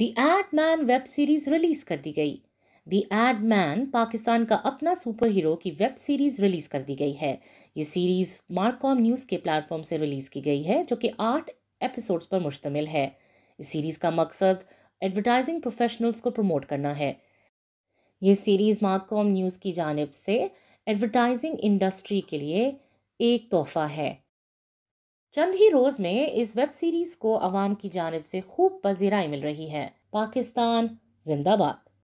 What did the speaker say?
दी ad man web series release कर दी गई दी एड मैन पाकिस्तान का अपना सुपर हीरो की वेब सीरीज रिलीज कर दी गई है ये सीरीज मार्कॉम न्यूज़ के प्लेटफॉर्म से रिलीज की गई है जो कि आठ एपिसोड्स पर मुश्तमिल है इस सीरीज़ का मकसद एडवर्टाइजिंग प्रोफेशनल्स को प्रमोट करना है ये सीरीज़ मार्कॉम न्यूज़ की जानब से एडवर्टाइजिंग इंडस्ट्री के लिए एक तोहफ़ा है चंद ही रोज में इस वेब सीरीज को आवाम की जानब से खूब पजीराई मिल रही है पाकिस्तान जिंदाबाद